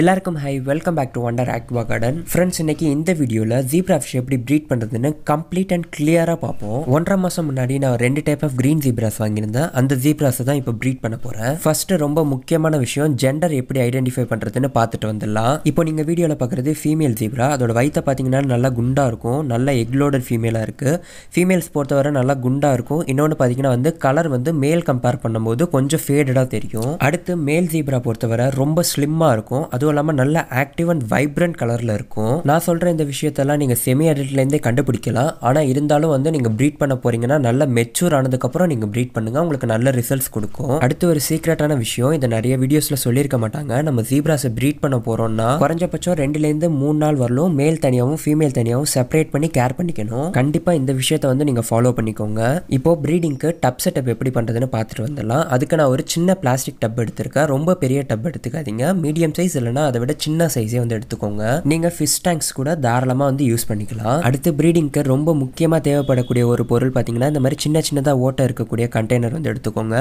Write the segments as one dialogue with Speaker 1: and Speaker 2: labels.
Speaker 1: எல்லாருக்கும் hi welcome back to wonder aqua garden friends இன்னைக்கு இந்த வீடியோவில் ஜீப்ரா ஃபிஷ் எப்படி ப்ரீட் பண்ணுறதுன்னு கம்ப்ளீட் அண்ட் கிளியராக பார்ப்போம் ஒன்றரை மாதம் முன்னாடி நான் ரெண்டு டைப் ஆஃப் க்ரீன் ஜீப்ராஸ் வாங்கியிருந்தேன் அந்த ஜீப்ராஸை தான் இப்போ ப்ரீட் பண்ண போகிறேன் ஃபஸ்ட்டு ரொம்ப முக்கியமான விஷயம் ஜெண்டர் எப்படி ஐடென்டிஃபை பண்ணுறதுன்னு பார்த்துட்டு வந்துடலாம் இப்போ நீங்கள் வீடியோவில் பார்க்குறது ஃபீமேல் ஜீப்ரா அதோட வயிற்றை பார்த்தீங்கன்னா நல்லா குண்டாக இருக்கும் நல்ல எக்லோடட் ஃபீமேலாக இருக்குது ஃபீமேல்ஸ் பொறுத்தவரை நல்லா குண்டாக இருக்கும் இன்னொன்று பார்த்தீங்கன்னா வந்து கலர் வந்து மேல் கம்பேர் பண்ணும்போது கொஞ்சம் ஃபேடடாக தெரியும் அடுத்து மேல் ஜீப்ரா பொறுத்தவரை ரொம்ப ஸ்லிம்மாக இருக்கும் அது அதுவும் இல்லாமல் நல்ல ஆக்டிவ் அண்ட் வைப்ரண்ட் கலரில் இருக்கும் நான் சொல்கிற இந்த விஷயத்தெல்லாம் நீங்கள் செமி அடல்ட்லேருந்தே கண்டுபிடிக்கலாம் ஆனால் இருந்தாலும் வந்து நீங்கள் ப்ரீட் பண்ண போகிறீங்கன்னா நல்ல மெச்சூர் ஆனதுக்கப்புறம் நீங்கள் ப்ரீட் பண்ணுங்கள் உங்களுக்கு நல்ல ரிசல்ட்ஸ் கொடுக்கும் அடுத்து ஒரு சீக்ரெட்டான விஷயம் இதை நிறைய வீடியோஸில் சொல்லியிருக்க மாட்டாங்க நம்ம ஜீப்ராஸை ப்ரீட் பண்ண போகிறோம்னா குறைஞ்சபட்சம் ரெண்டுலேருந்து மூணு நாள் வரலும் மேல் தனியாகவும் ஃபீமேல் தனியாகவும் செப்பரேட் பண்ணி கேர் பண்ணிக்கணும் கண்டிப்பாக இந்த விஷயத்தை வந்து நீங்கள் ஃபாலோ பண்ணிக்கோங்க இப்போ ப்ரீடிங்க்கு டப் செட்டப் எப்படி பண்ணுறதுன்னு பார்த்துட்டு வந்துடலாம் அதுக்கு நான் ஒரு சின்ன பிளாஸ்டிக் டப் எடுத்திருக்கேன் ரொம்ப பெரிய டப் எடுத்துக்காதீங்க மீடியம் சைஸ் இல்லைனா அதை விட சின்ன சைஸே வந்து எடுத்துக்கோங்க நீங்கள் ஃபிஷ் டேங்க்ஸ் கூட தாராளமாக வந்து யூஸ் பண்ணிக்கலாம் அடுத்து ப்ரீடிங்க்கு ரொம்ப முக்கியமாக தேவைப்படக்கூடிய ஒரு பொருள் பார்த்தீங்கன்னா இந்த மாதிரி சின்ன சின்னதாக ஓட்டை இருக்கக்கூடிய கண்டெய்னர் வந்து எடுத்துக்கோங்க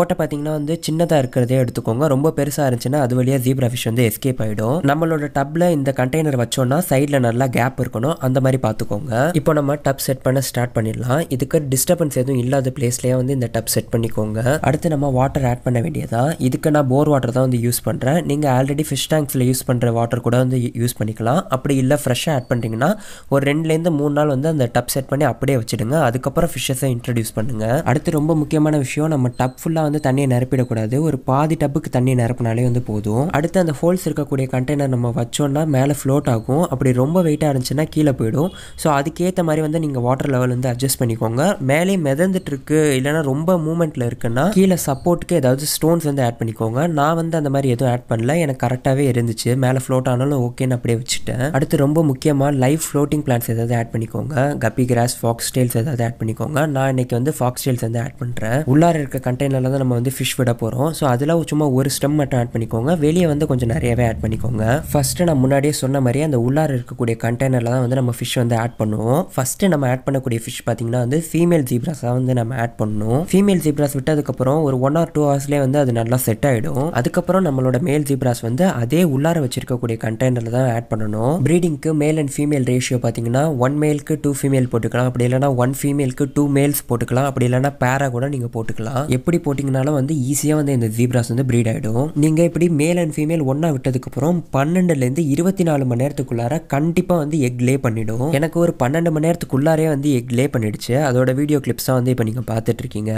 Speaker 1: ஓட்டை பார்த்தீங்கன்னா வந்து சின்னதாக இருக்கிறதே எடுத்துக்கோங்க ரொம்ப பெருசாக இருந்துச்சுன்னா அது வழியாக ஜீப்ரா ஃபிஷ் வந்து எஸ்கேப் ஆகிடும் நம்மளோட டப்பில் இந்த கண்டெய்னர் வச்சோன்னா சைடில் நல்லா கேப் இருக்கணும் அந்த மாதிரி பார்த்துக்கோங்க இப்போ நம்ம டப் செட் பண்ண ஸ்டார்ட் பண்ணிடலாம் இதுக்கு டிஸ்டர்பன்ஸ் எதுவும் இல்லாத பிளேஸ்லேயே வந்து இந்த டப் செட் பண்ணிக்கோங்க அடுத்து நம்ம வாட்டர் ஆட் பண்ண வேண்டியதான் இதுக்கு நான் போர் வாட்டர் தான் வந்து யூஸ் பண்ணுறேன் நீங்கள் ஆல்ரெடி ஃபிஷ் ஃபிஷ் டேங்க்ஸில் யூஸ் பண்ணுற வாட்டர் கூட வந்து யூஸ் பண்ணிக்கலாம் அப்படி இல்லை ஃப்ரெஷ்ஷாக ஆட் பண்ணுறீங்கன்னா ஒரு ரெண்டுலேருந்து மூணு நாள் வந்து அந்த டப் செட் பண்ணி அப்படியே வச்சுடுங்க அதுக்கப்புறம் ஃபிஷ்ஷஸை இன்ட்ரடியூஸ் பண்ணுங்கள் அடுத்து ரொம்ப முக்கியமான விஷயம் நம்ம டப் ஃபுல்லாக வந்து தண்ணியை நிரப்பிடக்கூடாது ஒரு பாதி டப்புக்கு தண்ணி நிரப்பினாலே வந்து போதும் அடுத்து அந்த ஹோல்ஸ் இருக்கக்கூடிய கண்டெய்னர் நம்ம வச்சோன்னா மேலே ஃப்ளோட் ஆகும் அப்படி ரொம்ப வெயிட்டாக இருந்துச்சுன்னா கீழே போயிடும் ஸோ அதுக்கேற்ற மாதிரி வந்து நீங்கள் வாட்டர் லெவல் வந்து அட்ஜஸ்ட் பண்ணிக்கோங்க மேலே மிதந்துட்டு இருக்கு இல்லைனா ரொம்ப மூமெண்ட்டில் இருக்குன்னா கீழே சப்போர்ட்டுக்கு ஏதாவது ஸ்டோன்ஸ் வந்து ஆட் பண்ணிக்கோங்க நான் வந்து அந்த மாதிரி எதுவும் ஆட் பண்ணல எனக்கு கரெக்டாக ஃப்ளாட்டாகவே இருந்துச்சு மேலே ஃப்ளோட் ஆனாலும் ஓகேன்னு அப்படியே வச்சுட்டேன் அடுத்து ரொம்ப முக்கியமாக லைஃப் ஃப்ளோட்டிங் பிளான்ஸ் ஏதாவது ஆட் பண்ணிக்கோங்க கப்பி கிராஸ் ஃபாக்ஸ் டெயில்ஸ் ஏதாவது ஆட் பண்ணிக்கோங்க நான் இன்னைக்கு வந்து ஃபாக்ஸ் டெயில்ஸ் வந்து ஆட் பண்ணுறேன் உள்ளார இருக்க கண்டெய்னரில் தான் நம்ம வந்து ஃபிஷ் விட போகிறோம் ஸோ அதில் சும்மா ஒரு ஸ்டெம் மட்டும் ஆட் பண்ணிக்கோங்க வெளியே வந்து கொஞ்சம் நிறையவே ஆட் பண்ணிக்கோங்க ஃபஸ்ட்டு நான் முன்னாடியே சொன்ன மாதிரி அந்த உள்ளார இருக்கக்கூடிய கண்டெய்னரில் தான் வந்து நம்ம ஃபிஷ் வந்து ஆட் பண்ணுவோம் ஃபஸ்ட்டு நம்ம ஆட் பண்ணக்கூடிய ஃபிஷ் பார்த்தீங்கன்னா வந்து ஃபீமேல் ஜீப்ராஸ் தான் வந்து நம்ம ஆட் பண்ணணும் ஃபீமேல் ஜீப்ராஸ் விட்டதுக்கப்புறம் ஒரு ஒன் ஆர் டூ ஹவர்ஸ்லேயே வந்து அது நல்லா செட் ஆகிடும் அதுக்கப்புறம் நம்மளோட மேல் ஜீப்ராஸ் வந்து அதே உள்ளார வச்சிருக்கக்கூடிய கண்டெய்னர்ல தான் ஆட் பண்ணணும் ப்ரீடிங்க்கு மேல் அண்ட் ஃபீமேல் ரேஷியோ பார்த்தீங்கன்னா ஒன் மேலுக்கு டூ ஃபீமேல் போட்டுக்கலாம் அப்படி இல்லைனா ஒன் ஃபீமேலுக்கு டூ மேல்ஸ் போட்டுக்கலாம் அப்படி இல்லைனா பேரா கூட நீங்கள் போட்டுக்கலாம் எப்படி போட்டிங்கனாலும் வந்து ஈஸியாக வந்து இந்த ஜீப்ராஸ் வந்து ப்ரீட் ஆகிடும் நீங்கள் இப்படி மேல் அண்ட் ஃபீமேல் ஒன்றா விட்டதுக்கப்புறம் பன்னெண்டுலேருந்து இருபத்தி நாலு மணி நேரத்துக்குள்ளார கண்டிப்பாக வந்து எக் லே பண்ணிடும் எனக்கு ஒரு பன்னெண்டு மணி நேரத்துக்குள்ளாரே வந்து எக் லே பண்ணிடுச்சு அதோட வீடியோ கிளிப்ஸாக வந்து இப்போ நீங்கள் பார்த்துட்ருக்கீங்க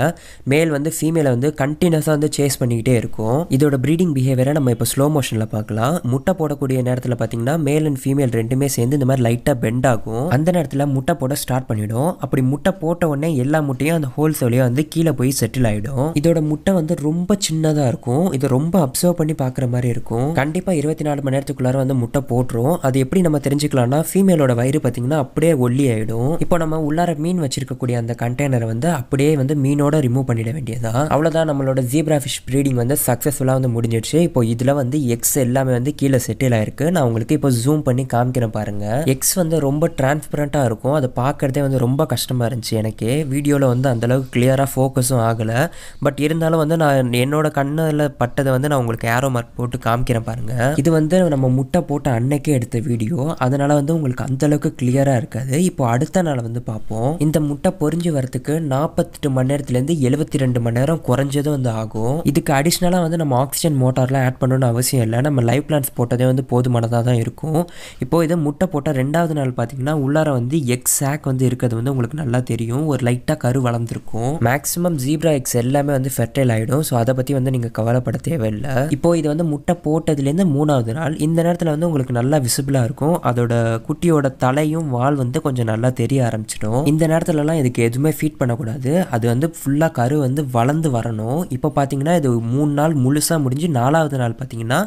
Speaker 1: மேல் வந்து ஃபீமேலை வந்து கண்டினியூஸாக வந்து சேஸ் பண்ணிக்கிட்டே இருக்கும் இதோட ப்ரீடிங் பிஹேவியரை நம்ம இப்போ ஸ்லோ மோஷனில் பார்க்கலாம் முட்டை போடக்கூடிய நேரத்தில் பார்த்தீங்கன்னா மேல் அண்ட் ஃபீமேல் ரெண்டுமே சேர்ந்து இந்த மாதிரி லைட்டாக பெண்ட் ஆகும் அந்த நேரத்தில் முட்டை போட ஸ்டார்ட் பண்ணிவிடும் அப்படி முட்டை போட்ட உடனே எல்லா முட்டையும் அந்த ஹோல்ஸ் வழியாக வந்து கீழே போய் செட்டில் ஆகிடும் இதோட முட்டை வந்து ரொம்ப சின்னதாக இருக்கும் இதை ரொம்ப அப்சர்வ் பண்ணி பார்க்குற மாதிரி இருக்கும் கண்டிப்பாக இருபத்தி நாலு மணி நேரத்துக்குள்ளார வந்து முட்டை போட்டுரும் அது எப்படி நம்ம தெரிஞ்சுக்கலாம்னா ஃபீமேலோட வயிறு பார்த்தீங்கன்னா அப்படியே ஒல்லி ஆகிடும் இப்போ நம்ம உள்ளார மீன் வச்சிருக்கக்கூடிய அந்த கண்டெய்னரை வந்து அப்படியே வந்து மீனோட ரிமூவ் பண்ணிட வேண்டியதான் அவ்வளோதான் நம்மளோட ஜீப்ரா ஃபிஷ் ப்ரீடிங் வந்து சக்ஸஸ்ஃபுல்லாக வந்து முடிஞ்சிடுச்சு இப்போ இதில் வந்து எக்ஸ் எல்லாமே வந்து கீழே செட்டில் ஆயிருக்கு நான் உங்களுக்கு இப்போ ஜூம் பண்ணி காமிக்கிறேன் பாருங்கள் எக்ஸ் வந்து ரொம்ப டிரான்ஸ்பரண்ட்டாக இருக்கும் அதை பார்க்குறதே வந்து ரொம்ப கஷ்டமாக இருந்துச்சு எனக்கு வீடியோவில் வந்து அந்தளவுக்கு கிளியராக ஃபோக்கஸும் ஆகலை பட் இருந்தாலும் வந்து நான் என்னோட கண்ணில் பட்டதை வந்து நான் உங்களுக்கு ஏரோ மார்க் போட்டு காமிக்கிறேன் பாருங்கள் இது வந்து நம்ம முட்டை போட்ட அன்னைக்கே எடுத்த வீடியோ அதனால் வந்து உங்களுக்கு அந்தளவுக்கு கிளியராக இருக்காது இப்போ அடுத்த நாள் வந்து பார்ப்போம் இந்த முட்டை பொறிஞ்சு வரதுக்கு நாற்பத்தெட்டு மணி நேரத்துலேருந்து எழுபத்தி ரெண்டு மணி நேரம் குறைஞ்சதும் வந்து ஆகும் இதுக்கு அடிஷ்னலாக வந்து நம்ம ஆக்சிஜன் மோட்டார்லாம் ஆட் பண்ணணும்னு அவசியம் இல்லை நம்ம லைவ் பிளான்ஸ் போட்டதே வந்து போதுமானதாக தான் இருக்கும் இப்போது இதை முட்டை போட்டால் ரெண்டாவது நாள் பார்த்தீங்கன்னா உள்ளார வந்து எக்ஸ் சாக் வந்து இருக்கிறது வந்து உங்களுக்கு நல்லா தெரியும் ஒரு லைட்டாக கரு வளர்ந்துருக்கும் மேக்ஸிமம் ஜீப்ரா எக்ஸ் எல்லாமே வந்து ஃபெர்டைல் ஆகிடும் ஸோ அதை பற்றி வந்து நீங்கள் கவலைப்பட தேவையில்லை இப்போது இது வந்து முட்டை போட்டதுலேருந்து மூணாவது நாள் இந்த நேரத்தில் வந்து உங்களுக்கு நல்லா விசிபிளாக இருக்கும் அதோட குட்டியோட தலையும் வால் வந்து கொஞ்சம் நல்லா தெரிய ஆரம்பிச்சிடும் இந்த நேரத்துலலாம் இதுக்கு எதுவுமே ஃபீட் பண்ணக்கூடாது அது வந்து ஃபுல்லாக கரு வந்து வளர்ந்து வரணும் இப்போ பார்த்தீங்கன்னா இது மூணு நாள் முழுசாக முடிஞ்சு நாலாவது நாள் பார்த்தீங்கன்னா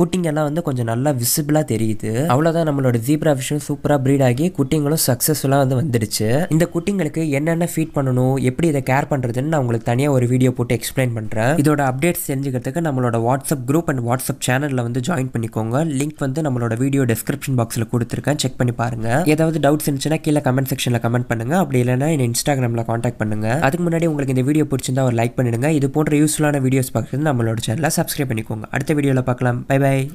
Speaker 1: குட்டிங்கெல்லாம் வந்து கொஞ்சம் நல்லா விசிபிளாக தெரியுது அவ்வளோதான் நம்மளோட ஜீப்ரா விஷயம் சூப்பராக ப்ரீட் ஆகி குட்டிங்களும் சக்ஸஸ்ஃபுல்லாக வந்து வந்துடுச்சு இந்த குட்டிங்களுக்கு என்னென்ன ஃபீட் பண்ணணும் எப்படி இதை கேர் பண்ணுறதுன்னு நான் உங்களுக்கு தனியாக ஒரு வீடியோ போட்டு எக்ஸ்பிளைன் பண்ணுறேன் இதோட அப்டேட்ஸ் தெரிஞ்சுக்கிறதுக்கு நம்மளோட வாட்ஸ்அப் குரூப் அண்ட் வாட்ஸ்அப் சேனலில் வந்து ஜாயின் பண்ணிக்கோங்க லிங்க் வந்து நம்மளோட வீடியோ டிஸ்கிரிப்ஷன் பாக்ஸில் கொடுத்துருக்கேன் செக் பண்ணி பாருங்கள் ஏதாவது டவுட்ஸ் இருந்துச்சுன்னா கீழே கமெண்ட் செக்ஷனில் கமெண்ட் பண்ணுங்க அப்படி இல்லைனா என் இன்ஸ்டாகிராமில் காண்டாக்ட் பண்ணுங்க அதுக்கு முன்னாடி உங்களுக்கு இந்த வீடியோ பிடிச்சிருந்தா ஒரு லைக் பண்ணிடுங்க இது போன்ற யூஸ்ஃபுல்லான வீடியோஸ் பார்க்குறது நம்மளோட சேனலை சப்ஸ்கிரைப் பண்ணிக்கோங்க அடுத்த வீடியோவில் பார்க்கலாம் பை bye